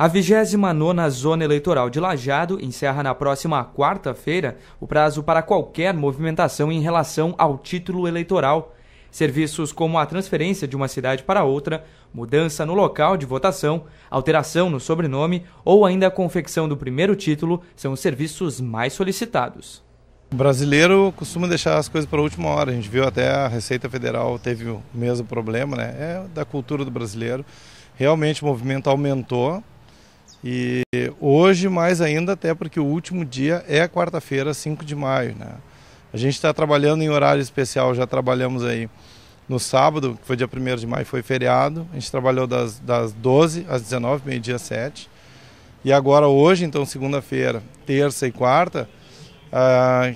A 29ª Zona Eleitoral de Lajado encerra na próxima quarta-feira o prazo para qualquer movimentação em relação ao título eleitoral. Serviços como a transferência de uma cidade para outra, mudança no local de votação, alteração no sobrenome ou ainda a confecção do primeiro título são os serviços mais solicitados. O brasileiro costuma deixar as coisas para a última hora. A gente viu até a Receita Federal teve o mesmo problema, né? É da cultura do brasileiro. Realmente o movimento aumentou e hoje mais ainda, até porque o último dia é quarta-feira, 5 de maio. Né? A gente está trabalhando em horário especial, já trabalhamos aí no sábado, que foi dia 1 de maio, foi feriado. A gente trabalhou das, das 12 às 19, meio-dia 7. E agora hoje, então, segunda-feira, terça e quarta, ah,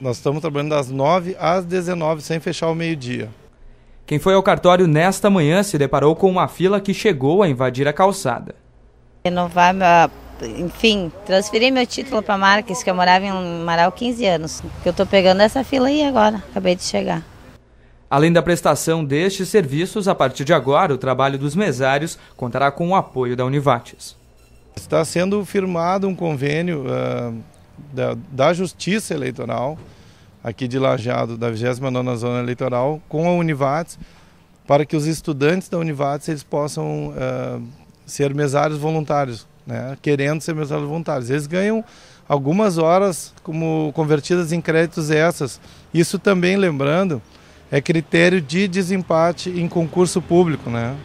nós estamos trabalhando das 9 às 19, sem fechar o meio-dia. Quem foi ao cartório nesta manhã se deparou com uma fila que chegou a invadir a calçada. Renovar, ah, enfim, transferir meu título para Marques, que eu morava em Marau 15 anos. Que eu estou pegando essa fila aí agora, acabei de chegar. Além da prestação destes serviços, a partir de agora, o trabalho dos mesários contará com o apoio da Univates. Está sendo firmado um convênio uh, da, da, Justiça Eleitoral, aqui de Lajado, da 29ª Zona Eleitoral, com a Univates, para que os estudantes da Univates eles possam uh, ser mesários voluntários, né? querendo ser mesários voluntários. Eles ganham algumas horas como convertidas em créditos essas. Isso também, lembrando, é critério de desempate em concurso público, né?